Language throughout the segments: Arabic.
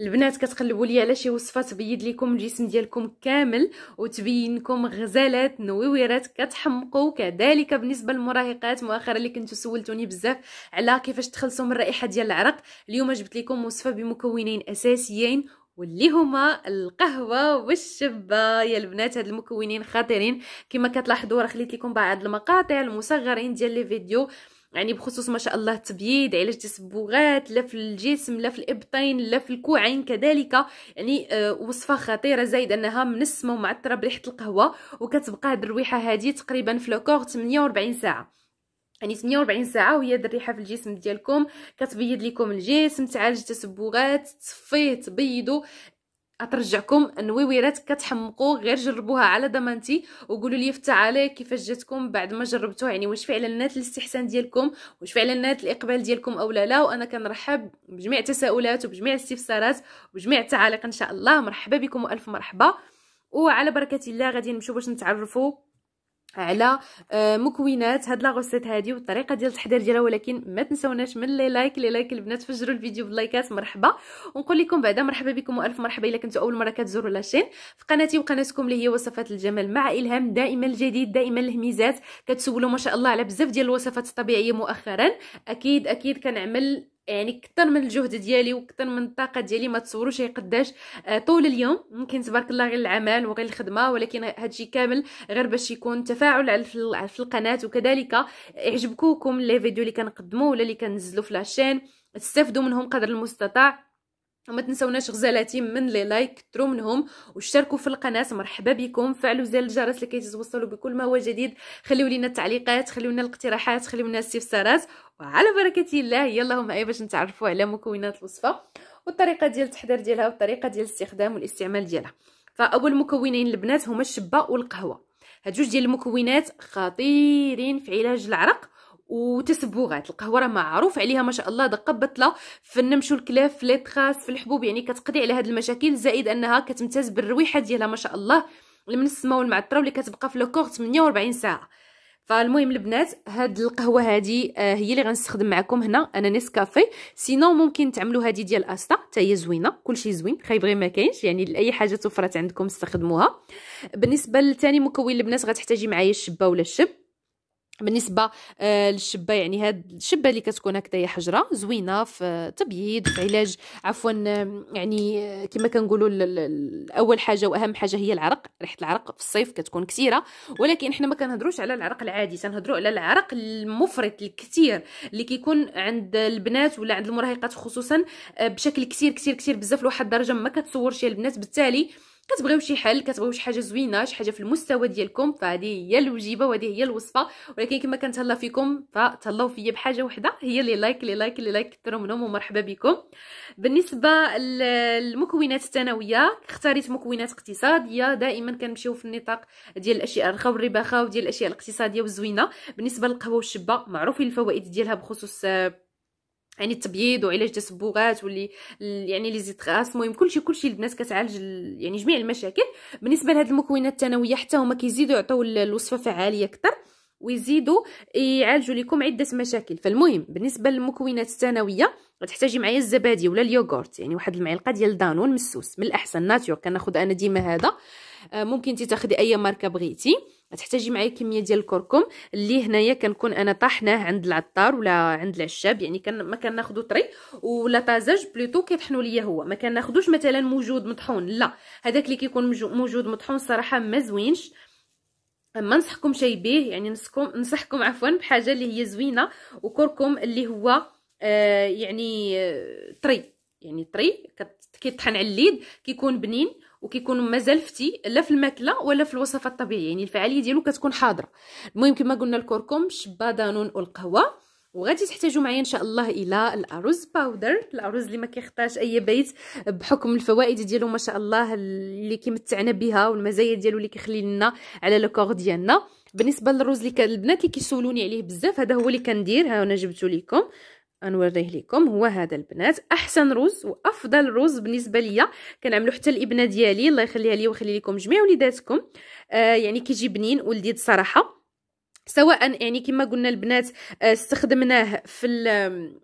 البنات كتقلبوا لي على شي وصفه تبيض لكم الجسم ديالكم كامل وتبين لكم غزالات نويرات كتحمقوا كذلك بالنسبه للمراهقات مؤخرا اللي كنتو سولتوني بزاف على كيفاش تخلصوا من الرائحه ديال العرق اليوم جبت لكم وصفه بمكونين اساسيين واللي هما القهوه والشبه يا البنات هاد المكونين خطيرين كما كتلاحظوا راه خليت لكم بعض المقاطع المصغرين ديال لي فيديو يعني بخصوص ما شاء الله التبييض علاج تسبغات لا في الجسم لا في الابطين لا في الكوعين كذلك يعني آه وصفه خطيره زائد انها منسمه ومعطره بريحه القهوه وكتبقى هذه الريحه هذه تقريبا في لوكور 48 ساعه يعني 48 ساعه وهي الريحه في الجسم ديالكم كتبيض لكم الجسم تعالج التصبغات تصفيه تبيضوا اترجعكم النويويرات كتحمقوا غير جربوها على ضمانتي وقولوا لي في التعاليق كيفاش جاتكم بعد ما جربتوها يعني واش فعلا نات الاستحسان ديالكم واش فعلا نات الاقبال ديالكم اولا لا لا وانا كنرحب بجميع التساؤلات وبجميع الاستفسارات وبجميع التعاليق ان شاء الله مرحبا بكم والف مرحبا وعلى بركه الله غادي نمشيو باش نتعرفوا على آه، مكونات هاد لا غوسيت هادي والطريقه ديال التحضير ديالها ولكن ما تنساوناش من لي لايك لي لايك البنات فجروا الفيديو باللايكات مرحبا ونقول لكم بعدا مرحبا بكم والف مرحبا الا كنتوا اول مره كتزوروا لاشين في قناتي وقناتكم اللي هي وصفات الجمال مع الهام دائما الجديد دائما الهميزات كتسولوا ما شاء الله على بزاف ديال الوصفات الطبيعيه مؤخرا اكيد اكيد كنعمل يعني كثر من الجهد ديالي وكثر من الطاقه ديالي ما تصوروش هي قداش آه، طول اليوم ممكن تبارك الله غير العمل وغير الخدمه ولكن هادشي كامل غير باش يكون تفاعل في القناه وكذلك يعجبكم لي فيديو اللي كنقدموا ولا اللي كنزلوا في لاشين تستافدوا منهم قدر المستطاع وما تنسوناش غزالاتي من لي لايك ترو منهم واشتركوا في القناه مرحبا بكم فعلوا زر الجرس لكي تتوصلوا بكل ما هو جديد خليوا لنا التعليقات خليوا لنا الاقتراحات خليوا لنا الاستفسارات وعلى بركه الله يلا أي باش نتعرفوا على مكونات الوصفه والطريقه ديال التحضير ديالها والطريقه ديال الاستخدام والاستعمال ديالها فاول مكونين البنات هما الشبه والقهوه هاد جوج ديال المكونات خطيرين في علاج العرق وتسبوغات القهوه راه معروف عليها ما شاء الله دقه بطله في النمش والكلاف في ليتخاس في الحبوب يعني كتقضي على هاد المشاكل زائد انها كتمتاز بالرويحه ديالها ما شاء الله من السما والمعطره واللي كتبقى في لوكور 48 ساعه فالمهم البنات هاد القهوه هادي آه هي اللي غنستخدم معكم هنا انا نسكافي سينو ممكن تعملوا هادي ديال استا حتى هي زوينه كلشي زوين خايبغي ما كاينش يعني لاي حاجه توفرت عندكم استخدموها بالنسبه لثاني مكون البنات غتحتاجي معايا الشبه ولا الشب بالنسبه آه، للشبه يعني هاد الشبه اللي كتكون هي حجره زوينه في آه، تبييض في علاج عفوا آه، يعني كما كنقولوا اول حاجه واهم حاجه هي العرق ريحه العرق في الصيف كتكون كثيره ولكن حنا ما كنهضروش على العرق العادي تنهضروا على العرق المفرط الكثير اللي كيكون عند البنات ولا عند المراهقات خصوصا بشكل كثير كثير كثير بزاف لواحد الدرجه ما كتصورش البنات بالتالي كتبغيو شي حل كتبغيو شي حاجه زوينه شي حاجه في المستوى ديالكم فهذه هي الوجيبه وهذه هي الوصفه ولكن كما كنتهلا فيكم فتهلاو فيا بحاجه وحده هي اللي لايك اللي لايك اللي لايك كثروا منهم ومرحبا بكم بالنسبه للمكونات الثانويه اختاريت مكونات اقتصاديه دائما كنمشيو في النطاق ديال الاشياء الرخا الرباخه وديال الاشياء الاقتصاديه والزوينه بالنسبه للقهوه والشبه معروفين الفوائد ديالها بخصوص آه، يعني التبييض وعلاج تسبغات واللي يعني لي زيتراس المهم كلشي كلشي البنات كتعالج يعني جميع المشاكل بالنسبه لهاد المكونات الثانويه حتى هما كيزيدوا يعطيو الوصفه فعاليه اكثر ويزيدوا يعالجوا لكم عده مشاكل فالمهم بالنسبه للمكونات الثانويه غتحتاجي معايا الزبادي ولا اليوغورت يعني واحد المعلقه ديال دانون مسوس من الاحسن ناتور كناخذ انا ديما هذا آه، ممكن انت تاخدي اي ماركه بغيتي تحتاجي معايا كميه ديال الكركم اللي هنايا كنكون انا طاحناه عند العطار ولا عند العشاب يعني كان ما كناخذو طري ولا طازج بلوتو كيطحنوا ليا هو ما كناخذوش مثلا موجود مطحون لا هذاك اللي كيكون موجود مطحون صراحه ما زوينش ما نصحكم شي بيه يعني نصحكم نصحكم عفوا بحاجه اللي هي زوينه وكركم اللي هو آه يعني آه، طري يعني طري كيطحن على اليد كيكون بنين وكيكون مازال فتي لا في الماكله ولا في الوصفه الطبيعيه يعني الفعاليه ديالو كتكون حاضره المهم كما قلنا الكركم دانون والقهوه وغادي تحتاجوا معايا ان شاء الله الى الارز باودر الارز اللي ما كيخطاش اي بيت بحكم الفوائد ديالو ما شاء الله اللي كيمتعنا بها والمزايا ديالو اللي كيخلي لنا على الكور ديالنا بالنسبه للرز اللي كان البنات اللي كيسولوني عليه بزاف هذا هو اللي كندير ها انا جبتو لكم غنوريه لكم هو هذا البنات احسن رز وافضل رز بالنسبه ليا كنعملو حتى الابنه ديالي الله يخليها لي ويخلي لكم جميع وليداتكم آه يعني كيجي بنين ولدي صراحه سواء يعني كما قلنا البنات آه، استخدمناه في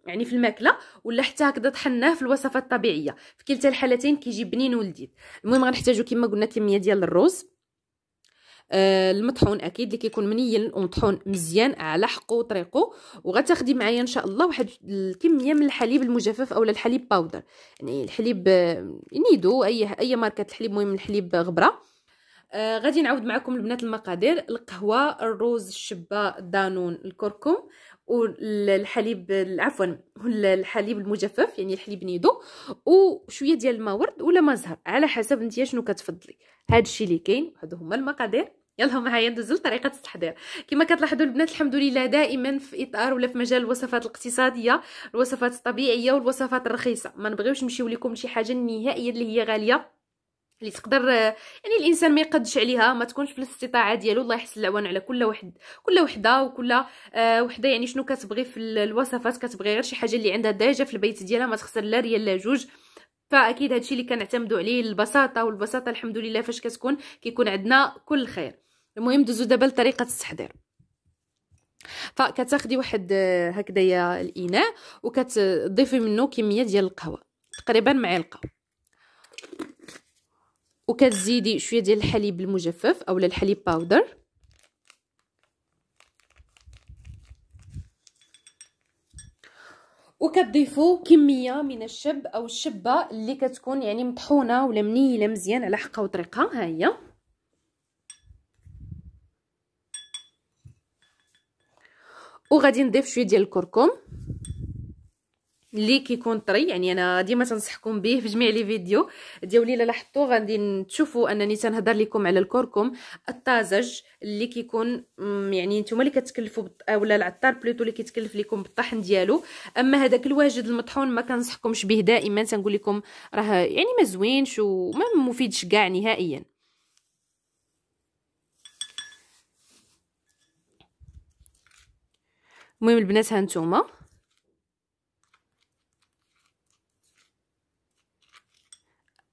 يعني في الماكله ولا حتى هكذا طحناه في الوصفات الطبيعيه في كلتا الحالتين كيجي بنين ولذيذ المهم غنحتاجو كما قلنا كميه ديال الرز آه المطحون اكيد اللي كيكون منين ومطحون مزيان على حقه وطريقه وغتاخدي معايا ان شاء الله واحد الكميه من الحليب المجفف اولا الحليب باودر يعني الحليب آه، نيدو اي اي ماركه الحليب المهم الحليب غبره آه غادي نعاود معكم البنات المقادير القهوه الروز الشبه دانون الكركم والحليب عفوا الحليب المجفف يعني الحليب نيدو وشويه ديال الماء ورد ولا ما زهر على حسب نتيا شنو كتفضلي هذا الشيء اللي كاين هادو هما المقادير يلا معايا ندوزو لطريقه التحضير كما كتلاحظوا البنات الحمد لله دائما في اطار ولا في مجال الوصفات الاقتصاديه الوصفات الطبيعيه والوصفات الرخيصه ما نبغيوش نمشيو لكم شي حاجه نهائيا اللي هي غاليه اللي تقدر يعني الانسان ما يقدش عليها ما تكونش في الاستطاعه ديالو الله يحسن العوان على كل واحد كل وحده وكل آه، وحده يعني شنو كتبغي في الوصفات كتبغي غير شي حاجه اللي عندها دايجه في البيت ديالها ما تخسر لا ريال لا جوج فاكيد هادشي اللي كنعتمدوا عليه البساطه والبساطه الحمد لله فاش كتكون كيكون عندنا كل خير المهم دوزو دابا لطريقه التحضير فكتاخدي واحد آه، هكذايا الاناء وكتضيفي منه كميه ديال القهوه تقريبا معلقه وكتزيدي شويه ديال الحليب المجفف اولا الحليب باودر وكتضيفوا كميه من الشب او الشبه اللي كتكون يعني مطحونه ولا منيله مزيان على حقها وطريقها ها هي وغادي نضيف شويه ديال الكركم اللي كيكون طري يعني انا ديما تنصحكم به في جميع لي فيديو ديالي الا لاحظتوا غادي تشوفوا انني تنهضر لكم على الكركم الطازج اللي كيكون يعني نتوما اللي كتكلفوا ولا العطار بلوتو اللي كيتكلف لكم بالطحن ديالو اما هذاك الواجد المطحون ما كنصحكمش به دائما تنقول لكم راه يعني ما زوينش وما مفيدش كاع نهائيا المهم البنات ها نتوما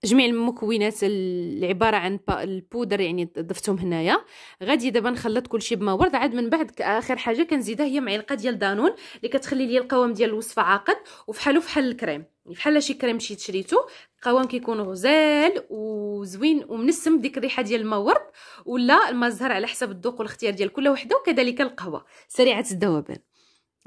جميع المكونات اللي عباره عن البودر يعني ضفتهم هنايا غادي دابا نخلط كلشي بما ورد عاد من بعد اخر حاجه كنزيدها هي معلقه ديال دانون اللي كتخلي لي القوام ديال الوصفه عاقد وفحالو فحال الكريم يعني بحال شي كريم شي شريتو القوام كيكون غزال وزوين ومنسم ديك الريحه ديال الماء ورد ولا الماء على حسب الذوق والاختيار ديال كل وحده وكذلك القهوه سريعه الذوبان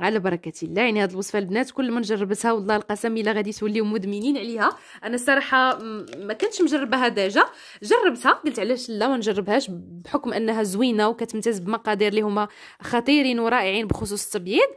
على بركه الله يعني هاد الوصفه البنات كل ما جربتها والله القسم الا غادي توليو مدمنين عليها انا الصراحه ما كنتش مجرباها ديجا جربتها قلت علاش لا ما نجربهاش بحكم انها زوينه وكتمتاز بمقادير اللي هما خطيرين ورائعين بخصوص التبييض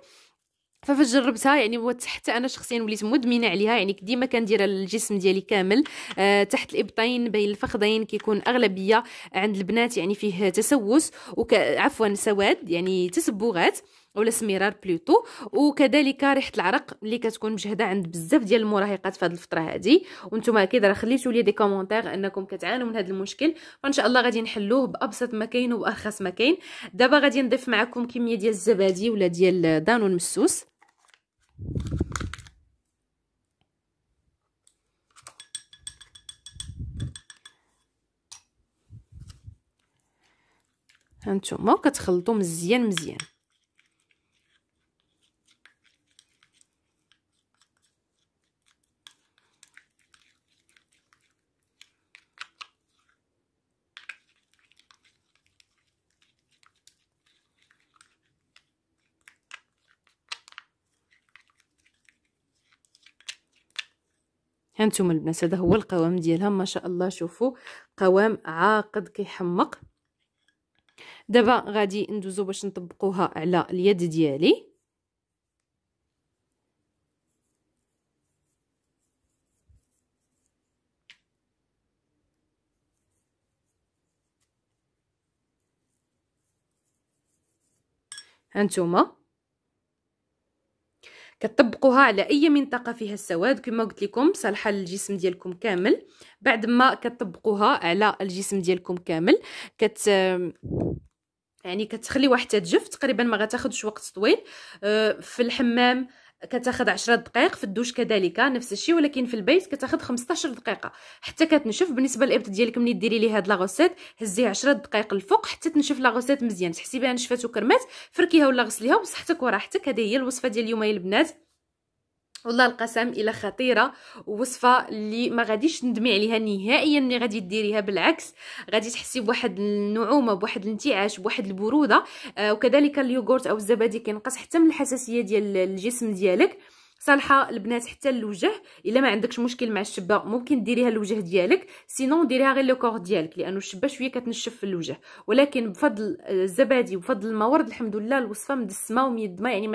ففاش جربتها يعني حتى انا شخصيا وليت مدمنه عليها يعني ديما كنديرها للجسم ديالي كامل أه تحت الابطين بين الفخذين كيكون اغلبيه عند البنات يعني فيه تسوس وك... عفوا سواد يعني تسبغات ولا سميرار بلوتو وكذلك ريحه العرق اللي كتكون مجهده عند بزاف ديال المراهقات في هذه الفتره هذه وانتم اكيد راه خليتوا لي دي كومونتير انكم كتعانوا من هذا المشكل فان شاء الله غادي نحلوه بابسط ما كاين وارخص ما كاين دابا غادي نضيف معكم كميه ديال الزبادي ولا ديال دانون مسوس هانتوما كتخلطوا مزيان مزيان هانتوما البنات هذا هو القوام ديالها ما شاء الله شوفوا قوام عاقد كيحمق دابا غادي ندوزو باش نطبقوها على اليد ديالي هانتوما كتطبقوها على اي منطقه فيها السواد كما قلت لكم صالحه للجسم ديالكم كامل بعد ما كتطبقوها على الجسم ديالكم كامل كت يعني كتخليوها حتى تجف تقريبا ما غتاخذش وقت طويل آه، في الحمام كتاخذ 10 دقائق في الدوش كذلك نفس الشيء ولكن في البيت كتاخذ 15 دقيقه حتى كتنشف بالنسبه للابط ديالك ملي ديري ليه هاد لاغوسيت هزيه 10 دقائق الفوق حتى تنشف لاغوسيت مزيان تحسي بها نشفات وكرمات فركيها ولا غسليها وبصحتك وراحتك هذه هي الوصفه ديال اليوم يا البنات والله القسم الى خطيره وصفه اللي ما غاديش ندمي عليها نهائيا اللي غادي ديريها بالعكس غادي تحسي بواحد النعومه بواحد الانتعاش بواحد البروده آه وكذلك اليوغورت او الزبادي كينقص حتى من الحساسيه ديال الجسم ديالك صالحه البنات حتى للوجه الا ما عندكش مشكل مع الشبه ممكن ديريها للوجه ديالك سينون ديريها غير لو ديالك لانه الشبه شويه كتنشف في الوجه ولكن بفضل الزبادي وبفضل المورد الحمد لله الوصفه مدسمه وميدمه يعني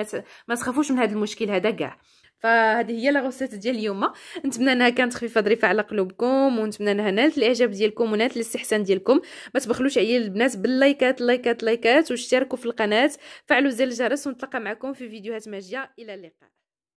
ما تخافوش من هذا المشكل هذا كاع فهذه هي لا غوسيت ديال اليوم نتمنى انها كانت خفيفه ظريفه على قلوبكم ونتمنى انها نالت الاعجاب ديالكم ونالت الاستحسان ديالكم ما تبخلوش عليا البنات باللايكات لايكات لايكات واشتركوا في القناه فعلوا زر الجرس ونتلاقى معكم في فيديوهات ماجيه الى اللقاء